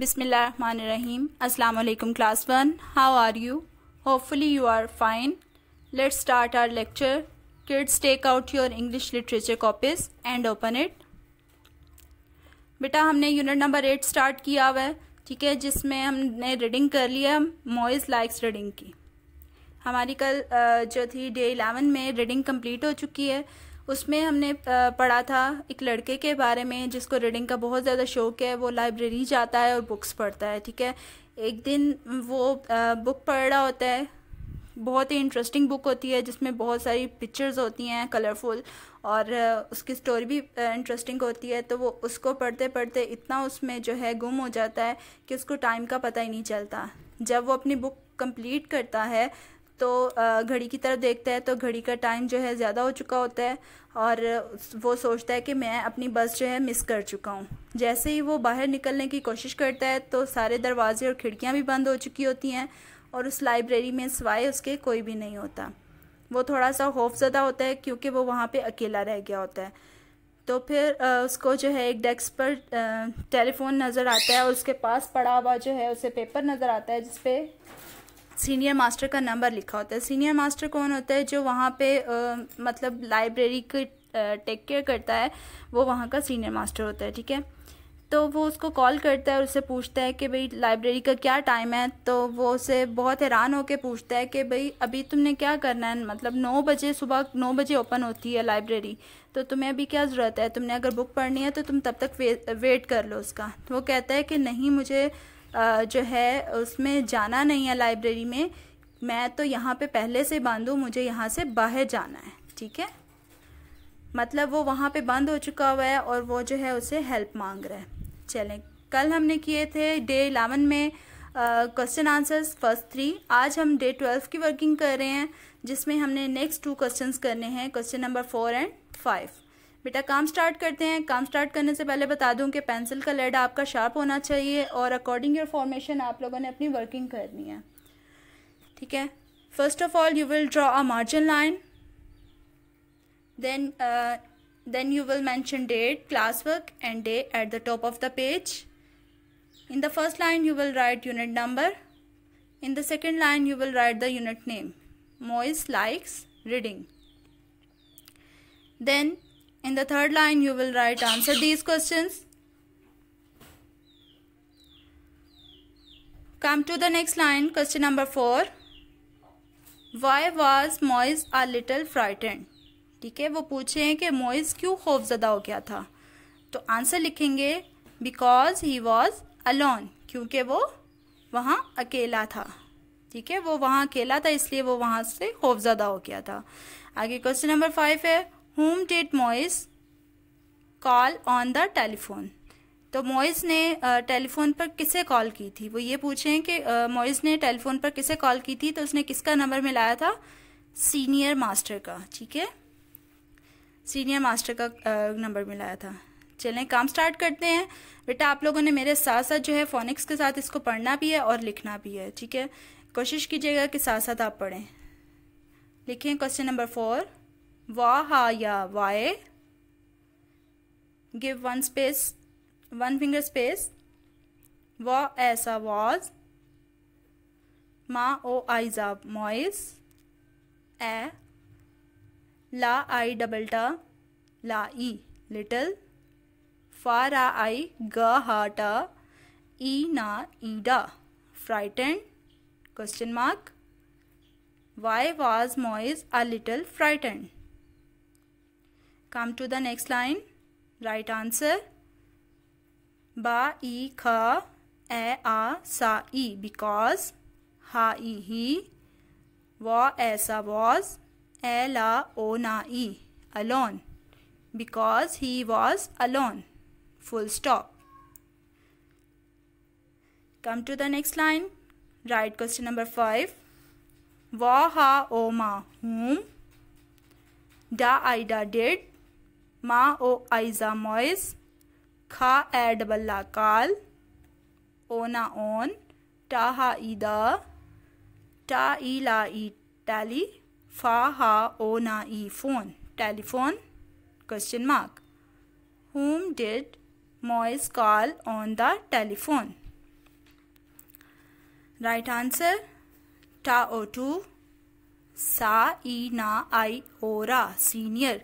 बिसमीम अल्लाम class one how are you hopefully you are fine let start our lecture kids take out your English literature copies and open it बेटा हमने unit number eight start किया हुआ है ठीक है जिसमें हमने रीडिंग कर लिया है मोइज लाइक्स रीडिंग की हमारी कल जो थी डे इलेवन में रीडिंग कम्प्लीट हो चुकी है उसमें हमने पढ़ा था एक लड़के के बारे में जिसको रीडिंग का बहुत ज़्यादा शौक है वो लाइब्रेरी जाता है और बुक्स पढ़ता है ठीक है एक दिन वो बुक पढ़ रहा होता है बहुत ही इंटरेस्टिंग बुक होती है जिसमें बहुत सारी पिक्चर्स होती हैं कलरफुल और उसकी स्टोरी भी इंटरेस्टिंग होती है तो वो उसको पढ़ते पढ़ते इतना उसमें जो है गुम हो जाता है कि उसको टाइम का पता ही नहीं चलता जब वो अपनी बुक कंप्लीट करता है तो घड़ी की तरफ देखता है तो घड़ी का टाइम जो है ज़्यादा हो चुका होता है और वो सोचता है कि मैं अपनी बस जो है मिस कर चुका हूँ जैसे ही वो बाहर निकलने की कोशिश करता है तो सारे दरवाजे और खिड़कियाँ भी बंद हो चुकी होती हैं और उस लाइब्रेरी में सिवाय उसके कोई भी नहीं होता वो थोड़ा सा खौफजदा होता है क्योंकि वो वहाँ पर अकेला रह गया होता है तो फिर उसको जो है एक डेस्क पर टेलीफोन नज़र आता है और उसके पास पड़ा हुआ जो है उसे पेपर नज़र आता है जिसपे सीनियर मास्टर का नंबर लिखा होता है सीनियर मास्टर कौन होता है जो वहाँ पे आ, मतलब लाइब्रेरी के टेक केयर करता है वो वहाँ का सीनियर मास्टर होता है ठीक है तो वो उसको कॉल करता है और उससे पूछता है कि भाई लाइब्रेरी का क्या टाइम है तो वो उसे बहुत हैरान होकर पूछता है कि भाई अभी तुमने क्या करना है मतलब नौ बजे सुबह नौ बजे ओपन होती है लाइब्रेरी तो तुम्हें अभी क्या ज़रूरत है तुमने अगर बुक पढ़नी है तो तुम तब तक वे, वेट कर लो उसका तो वो कहता है कि नहीं मुझे जो है उसमें जाना नहीं है लाइब्रेरी में मैं तो यहाँ पे पहले से बंद हूँ मुझे यहाँ से बाहर जाना है ठीक है मतलब वो वहाँ पे बंद हो चुका हुआ है और वो जो है उसे हेल्प मांग रहा है चलें कल हमने किए थे डे इलेवन में क्वेश्चन आंसर्स फर्स्ट थ्री आज हम डे ट्वेल्व की वर्किंग कर रहे हैं जिसमें हमने नेक्स्ट टू क्वेश्चंस करने हैं question number four and five बेटा काम स्टार्ट करते हैं काम स्टार्ट करने से पहले बता दूं कि पेंसिल का लेड आपका शार्प होना चाहिए और अकॉर्डिंग योर फॉर्मेशन आप लोगों ने अपनी वर्किंग करनी है ठीक है first of all you will draw a margin line then then you will mention date class work and day at the top of the page in the first line you will write unit number in the second line you will write the unit name Moise likes reading then In the third line, you will write answer these questions. Come to the next line, question number 4. Why was Moise a little frightened? ठीक है वो पूछे हैं कि moist क्यों खौफजदा हो गया था तो आंसर लिखेंगे बिकॉज ही वॉज अलोन क्योंकि वो वहाँ अकेला था ठीक है वो वहाँ अकेला था इसलिए वो वहाँ से खौफजदा हो गया था आगे क्वेश्चन नंबर फाइव है whom did Moise call on the telephone तो मोइस ने टेलीफोन पर किसे कॉल की थी वो ये पूछें कि मोइस ने टेलीफोन पर किसे कॉल की थी तो उसने किसका नंबर मिलाया था सीनियर मास्टर का ठीक है सीनियर मास्टर का नंबर मिलाया था चलें काम स्टार्ट करते हैं बेटा आप लोगों ने मेरे साथ साथ जो है फोनिक्स के साथ इसको पढ़ना भी है और लिखना भी है ठीक है कोशिश कीजिएगा कि साथ साथ आप पढ़ें लिखें क्वेश्चन नंबर फोर वा हा या why give one space one finger space व ऐसा वॉज मा ओ आई जा मॉइस ए ला आई डबल टा ला ई लिटल फार आ आई ग हा ट ई ना ई ड frightened question mark why was Moise a little frightened Come to the next line. Right answer. Ba, e, ka a, a, sa, e. Because. Ha, e, he. Wa, esa, was. A, la, o, na, e. Alone. Because he was alone. Full stop. Come to the next line. Right question number 5. Wa ha o ma whom? Da ida did. मा ओ आइजा मॉइस खा ए डबल्ला काल ओना own टाहा ईदा टा ई ला ई tally फा हा ओ ना ई phone telephone question mark whom did Moise call on the telephone? Right answer Taotu Sa Ina I Ora Senior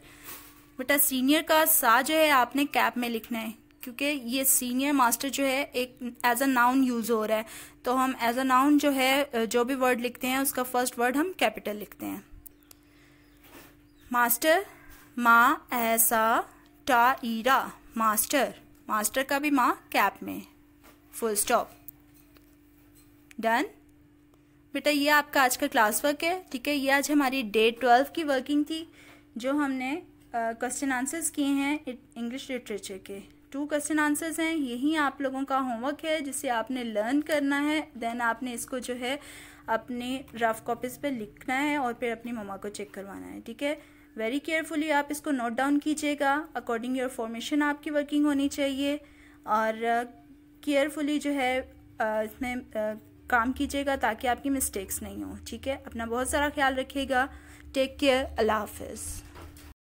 बेटा सीनियर का सा जो है आपने कैप में लिखना है क्योंकि ये सीनियर मास्टर जो है एक एज अ नाउन यूज हो रहा है तो हम एज अ नाउन जो है जो भी वर्ड लिखते हैं उसका फर्स्ट वर्ड हम कैपिटल लिखते हैं मास्टर माँ ऐसा टा ईरा मास्टर मास्टर का भी माँ कैप में फुल स्टॉप डन बेटा ये आपका आज का क्लास वर्क है ठीक है ये आज हमारी डे ट्वेल्व की वर्किंग थी जो हमने क्वेश्चन आंसर्स किए हैं इंग्लिश लिटरेचर के टू क्वेश्चन आंसर्स हैं यही आप लोगों का होमवर्क है जिसे आपने लर्न करना है देन आपने इसको जो है अपने रफ कॉपीज पे लिखना है और फिर अपनी मम्मा को चेक करवाना है ठीक है वेरी केयरफुली आप इसको नोट डाउन कीजिएगा अकॉर्डिंग योर फॉर्मेशन आपकी वर्किंग होनी चाहिए और केयरफुली uh, जो है uh, इसमें uh, काम कीजिएगा ताकि आपकी मिस्टेक्स नहीं हो ठीक है अपना बहुत सारा ख्याल रखिएगा टेक केयर अल्लाह हाफिज़